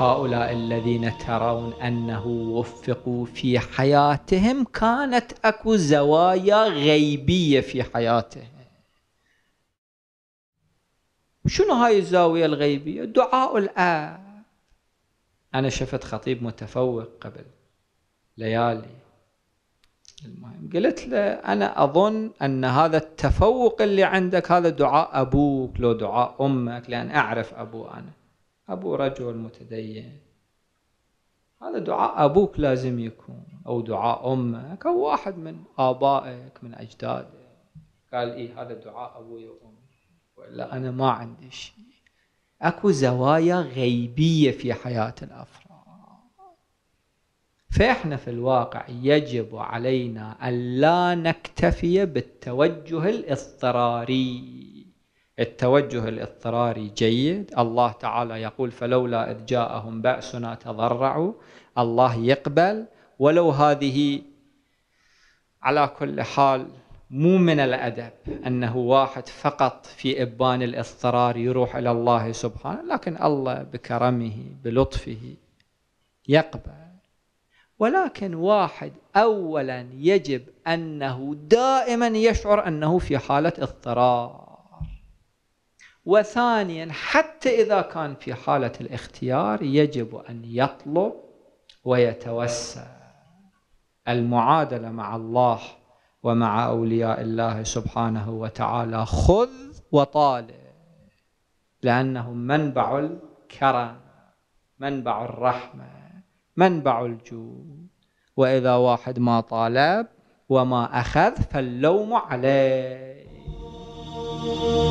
هؤلاء الذين ترون أنه وفقوا في حياتهم كانت أكو زوايا غيبية في حياتهم شنو هاي الزاوية الغيبية؟ دعاء الآب أنا شفت خطيب متفوق قبل ليالي المهم قلت له أنا أظن أن هذا التفوق اللي عندك هذا دعاء أبوك لو دعاء أمك لأن أعرف أبو أنا أبو رجل متدين هذا دعاء أبوك لازم يكون أو دعاء أمك أو واحد من آبائك من أجدادك قال إيه هذا دعاء أبوي وأمي وإلا أنا ما عندي شيء أكو زوايا غيبية في حياة الأفراد فإحنا في الواقع يجب علينا ألا نكتفي بالتوجه الاضطراري التوجه الاضطراري جيد الله تعالى يقول فلولا إذ جاءهم بأسنا تضرعوا الله يقبل ولو هذه على كل حال مو من الأدب أنه واحد فقط في إبان الاضطرار يروح إلى الله سبحانه لكن الله بكرمه بلطفه يقبل ولكن واحد أولا يجب أنه دائما يشعر أنه في حالة اضطرار وثانيا حتى إذا كان في حالة الاختيار يجب أن يطلب ويتوسل المعادلة مع الله ومع أولياء الله سبحانه وتعالى خذ وطالب لأنه منبع الكرم منبع الرحمة منبع الجود وإذا واحد ما طالب وما أخذ فاللوم عليه